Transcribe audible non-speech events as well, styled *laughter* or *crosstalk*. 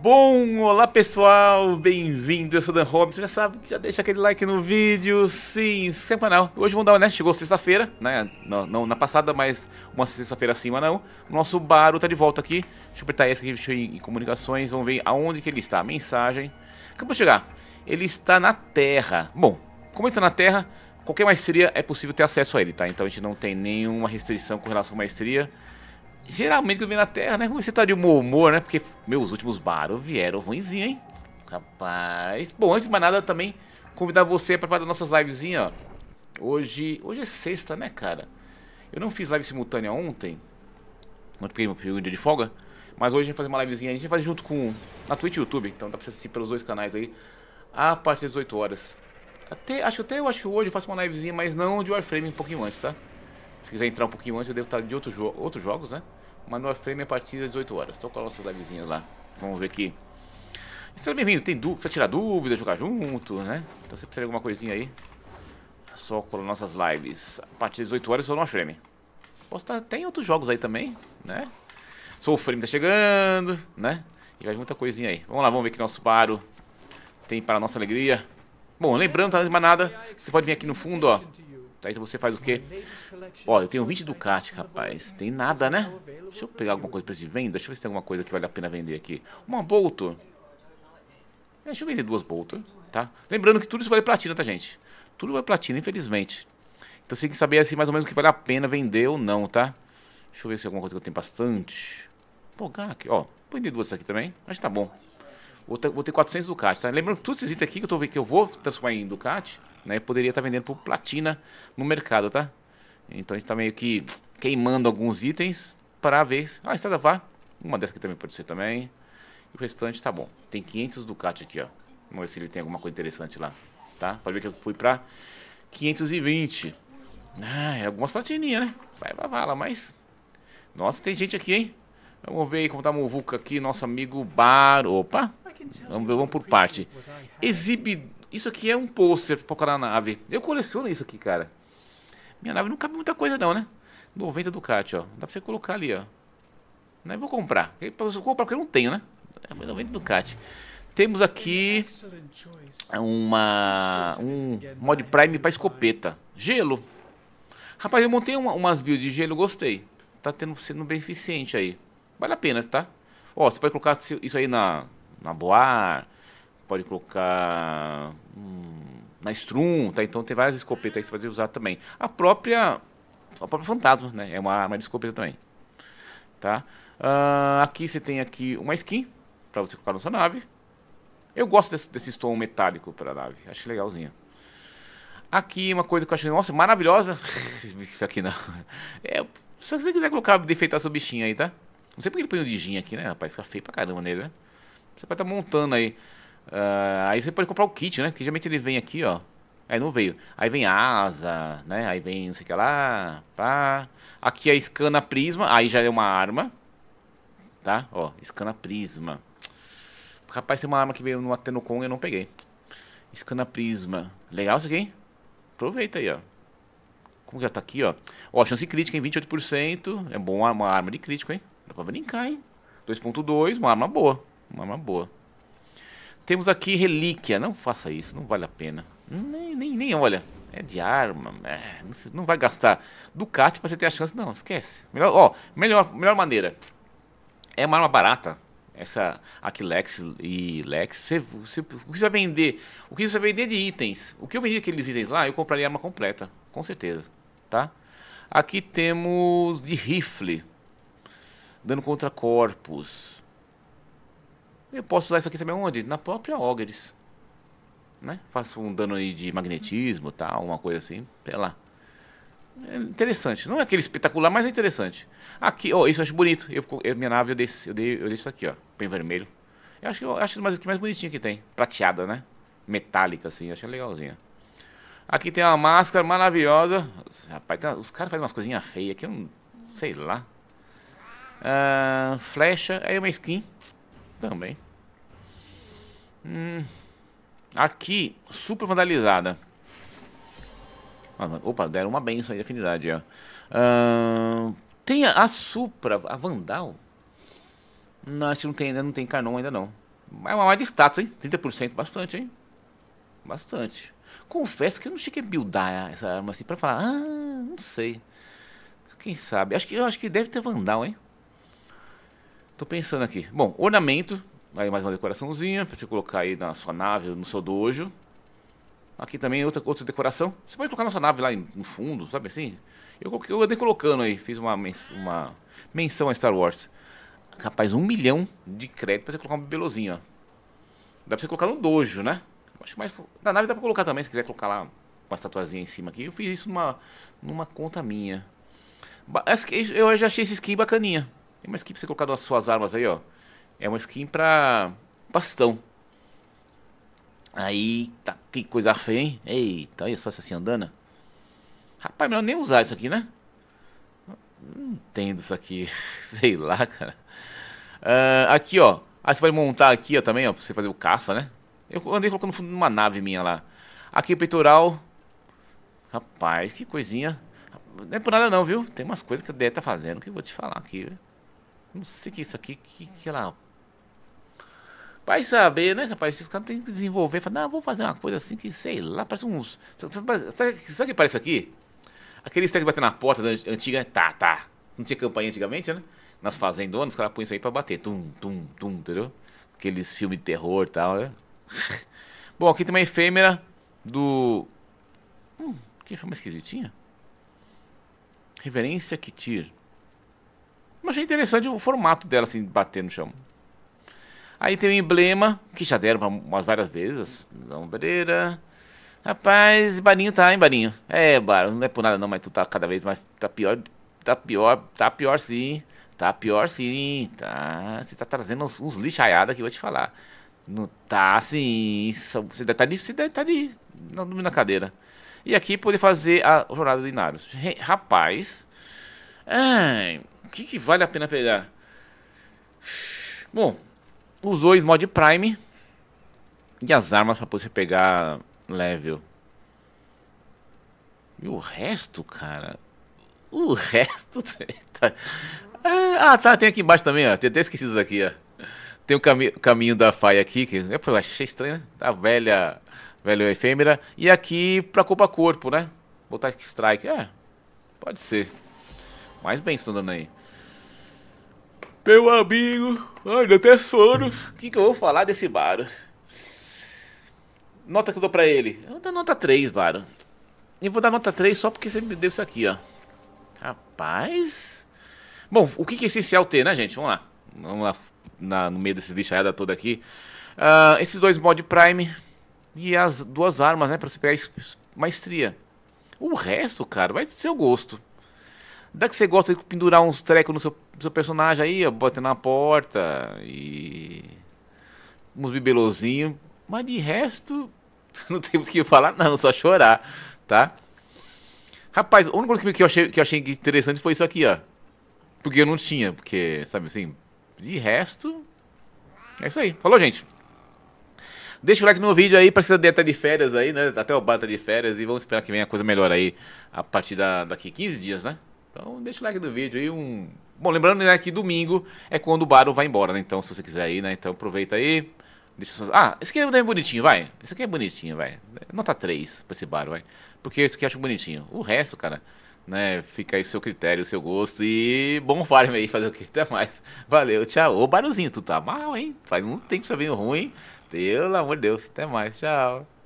Bom, olá pessoal, bem-vindo, eu sou Dan Hobbs, já sabe, já deixa aquele like no vídeo, sim, canal. Hoje vamos dar, uma né, chegou sexta-feira, né, não, não, na passada, mas uma sexta-feira acima não. O nosso Baru tá de volta aqui, deixa eu apertar esse aqui em, em comunicações, vamos ver aonde que ele está, mensagem. Acabou de chegar, ele está na Terra. Bom, como ele está na Terra, qualquer maestria é possível ter acesso a ele, tá, então a gente não tem nenhuma restrição com relação à maestria geralmente comigo na Terra, né? Você tá de mau humor, né? Porque meus últimos baros vieram ruimzinho, hein? Rapaz. Bom, antes de mais nada, também convidar você para participar das nossas livezinhas, ó. Hoje, hoje é sexta, né, cara? Eu não fiz live simultânea ontem, ontem peguei meu dia de folga, mas hoje a gente vai fazer uma livezinha, a gente vai fazer junto com na Twitch e YouTube, então dá pra você assistir pelos dois canais aí, a partir das 18 horas. Até, acho até eu acho hoje eu faço uma livezinha, mas não de Warframe um pouquinho antes, tá? Se quiser entrar um pouquinho antes, eu devo estar de outro jo outros jogos, né? Manual frame a partir das 18 horas. Estou com as nossas livezinhas lá. Vamos ver aqui. Seja bem-vindo. Tem dúvida, precisa tirar dúvida, jogar junto, né? Então se precisa de alguma coisinha aí, é só com nossas lives. A partir das 18 horas sou no frame. Posso até tá, tem outros jogos aí também, né? Sou o frame tá chegando, né? E vai muita coisinha aí. Vamos lá, vamos ver que nosso paro tem para nossa alegria. Bom, lembrando, tá mais nada, você pode vir aqui no fundo, ó. Aí você faz o quê? Ó, eu tenho 20 Ducati, rapaz. Tem nada, né? Deixa eu pegar alguma coisa para de venda. Deixa eu ver se tem alguma coisa que vale a pena vender aqui. Uma Bolto. É, deixa eu vender duas Bolto, tá? Lembrando que tudo isso vale platina, tá, gente? Tudo vale platina, infelizmente. Então você tem que saber assim, mais ou menos o que vale a pena vender ou não, tá? Deixa eu ver se tem é alguma coisa que eu tenho bastante. Pô, aqui, ó. Vou vender duas aqui também. Acho que tá bom vou ter, vou ter 400 Ducati. Tá? Lembrando que todos esses itens aqui que eu, tô, que eu vou transformar em Ducati, né? Poderia estar tá vendendo por platina no mercado, tá? Então a gente tá meio que queimando alguns itens para ver... Ah, a estrada vá. Uma dessa aqui também pode ser também. E o restante tá bom. Tem 500 Ducati aqui, ó. Vamos ver se ele tem alguma coisa interessante lá, tá? Pode ver que eu fui pra 520. Ah, é algumas platininhas, né? Vai, vai, lá, mas... Nossa, tem gente aqui, hein? Vamos ver aí como tá o muvuca aqui, nosso amigo Bar. Opa! Vamos, vamos por parte. Exibe. Isso aqui é um pôster pra colocar na nave. Eu coleciono isso aqui, cara. Minha nave não cabe muita coisa, não, né? 90 Ducati, ó. Dá pra você colocar ali, ó. Não é vou comprar. Eu vou comprar porque eu não tenho, né? Foi 90 Ducati. Temos aqui uma um mod prime para escopeta. Gelo. Rapaz, eu montei uma, umas builds de gelo, gostei. Tá tendo sendo bem eficiente aí. Vale a pena, tá? Ó, você pode colocar isso aí na na Boar, pode colocar hum, na Strum, tá? Então tem várias escopetas aí que você pode usar também. A própria, a própria Fantasma, né? É uma arma de escopeta também, tá? Uh, aqui você tem aqui uma skin para você colocar na sua nave. Eu gosto desse, desse tom metálico para a nave, acho legalzinho. Aqui uma coisa que eu achei, nossa, maravilhosa. *laughs* aqui não. É, se você quiser colocar, defeitar seu bichinho aí, tá? Não sei porque ele põe o um de aqui, né, rapaz? Fica feio pra caramba nele, né? Você pode estar tá montando aí. Uh, aí você pode comprar o kit, né? Porque geralmente ele vem aqui, ó. Aí não veio. Aí vem asa, né? Aí vem não sei o que lá. Pá. Aqui é escana prisma. Aí já é uma arma. Tá? Ó, escana prisma. Rapaz, tem uma arma que veio no Atenocon e eu não peguei. Escana prisma. Legal isso aqui? Aproveita aí, ó. Como já tá aqui, ó. Ó, chance crítica em 28%. É bom uma arma de crítico, hein? Dá pra brincar, hein? 2.2, uma arma boa. Uma arma boa. Temos aqui relíquia. Não faça isso, não vale a pena. Nem, nem, nem olha. É de arma. É, não vai gastar Ducati para você ter a chance. Não, esquece. Melhor, ó, melhor, melhor maneira. É uma arma barata. Essa aquilex e Lex. Você, você, o que você vai vender? O que você vai vender é de itens? O que eu vendi aqueles itens lá, eu compraria arma completa. Com certeza. Tá? Aqui temos de rifle. dando contra corpos. Eu posso usar isso aqui também onde? Na própria Ogres. Né? Faço um dano aí de magnetismo, tal, uma coisa assim, sei lá. É interessante. Não é aquele espetacular, mas é interessante. Aqui, ó, oh, isso eu acho bonito. Eu, eu minha nave eu dei, eu dei, eu isso aqui, ó, bem vermelho. Eu acho que eu acho mais, mais bonitinho que tem, prateada, né? Metálica assim, eu legalzinha. Aqui tem uma máscara maravilhosa. Rapaz, tem, os caras fazem umas coisinhas feias que eu não sei lá. Ah, flecha, aí uma skin também. Hum, aqui, super vandalizada. Ah, opa, deram uma benção aí de afinidade, ó. Uh, tem a, a, Supra, a Vandal? Não, acho que não tem, ainda não tem Canon ainda não. É uma mais de status, hein? 30%, bastante, hein? Bastante. Confesso que eu não cheguei a buildar essa arma assim pra falar, ah, não sei. Quem sabe? Acho que, eu acho que deve ter Vandal, hein? Tô pensando aqui. Bom, ornamento, Aí mais uma decoraçãozinha para você colocar aí na sua nave, no seu dojo. Aqui também outra, outra decoração. Você pode colocar na sua nave lá no fundo, sabe assim? Eu, eu andei colocando aí, fiz uma, uma menção a Star Wars. Rapaz, um milhão de crédito pra você colocar um belozinho, ó. Dá pra você colocar no dojo, né? Acho mais. Na nave dá pra colocar também, se quiser colocar lá uma estatuazinha em cima aqui. Eu fiz isso numa, numa conta minha. Eu já achei esse skin bacaninha. Tem uma skin pra você colocar nas suas armas aí, ó. É uma skin pra bastão. Aí, tá, que coisa feia, hein? Eita, olha só essa assim andando. Rapaz, melhor nem usar isso aqui, né? Não entendo isso aqui. *laughs* Sei lá, cara. Uh, aqui, ó. aí você pode montar aqui, ó, também, ó, pra você fazer o caça, né? Eu andei colocando fundo numa nave minha lá. Aqui o peitoral. Rapaz, que coisinha. Não é por nada não, viu? Tem umas coisas que a Deia tá fazendo que eu vou te falar aqui, Não sei o que é isso aqui, que, que ela Vai saber, né, rapaz? Se ficar cara tem que desenvolver, fala, não, vou fazer uma coisa assim que, sei lá, parece uns. Sabe, o que parece aqui? Aquele stack bater na porta da antiga, tá, tá. Não tinha campanha antigamente, né? Nas fazendonas, os caras põem isso aí pra bater. Tum, tum, tum, entendeu? Aqueles filmes de terror e tal, né? *laughs* Bom, aqui tem uma efêmera do. Hum, que forma esquisitinha. Reverência Kitir. Mas achei interessante o formato dela, assim, bater no chão. Aí tem o emblema, que já deram umas várias vezes. Lombreira. Rapaz, Barinho tá, hein, Barinho? É, Bar, não é por nada não, mas tu tá cada vez mais. Tá pior. Tá pior. Tá pior sim. Tá pior sim. Tá. Você tá trazendo uns, uns lixaiados que vou te falar. Não tá sim. Você deve tá de. Você deve tá de. Não dormindo na cadeira. E aqui poder fazer a jornada de inários Rapaz. Ai. O que, que vale a pena pegar? Bom, usou mod Prime e as armas para você pegar level. E o resto, cara... O resto... *laughs* É, ah, tá, tem aqui embaixo também, ó. Tem até esquecido aqui ó. Tem o cami caminho da faia aqui, que né, eu achei estranho, né? A velha, velha efêmera. E aqui para corpo a corpo, né? Botar strike. É, pode ser. mais bem, estudando aí. Meu amigo, ai, deu até sono. O que, que eu vou falar desse Baro? Nota que eu dou pra ele. Eu vou dar nota 3, Baro. Eu vou dar nota 3 só porque você me deu isso aqui, ó. Rapaz. Bom, o que, que é essencial ter, né, gente? Vamos lá. Vamos lá na, no meio desses lixaiada toda aqui. Uh, esses dois mod Prime e as duas armas, né? Pra você pegar maestria. O resto, cara, vai do seu gosto. Dá é que você gosta de pendurar uns trecos no seu, seu personagem aí, ó, bater na porta e. uns bibelozinhos. Mas de resto, *laughs* não tem muito o que falar, não, só chorar, tá? Rapaz, o único que eu achei, que eu achei interessante foi isso aqui, ó. Porque eu não tinha, porque, sabe assim, de resto. É isso aí. Falou, gente. Deixa o like no vídeo aí, precisa de até de férias aí, né? Até o bar tá de férias e vamos esperar que venha coisa melhor aí a partir da, daqui 15 dias, né? Então deixa o like no vídeo aí, um... Bom, lembrando né, que domingo é quando o Baron vai embora, né? Então se você quiser ir, né? Então aproveita aí. Deixa Ah, esse aqui é bonitinho, vai. Esse aqui é bonitinho, vai. Nota 3 pra esse Baron, vai. Porque esse aqui eu acho bonitinho. O resto, cara, né? Fica aí o seu critério, o seu gosto e bom farm aí, fazer o quê? Até mais. Valeu, tchau. Ô, Baronzinho, tu tá mal, hein? Faz um tempo que você veio tá ruim. Pelo amor de Deus, até mais, tchau.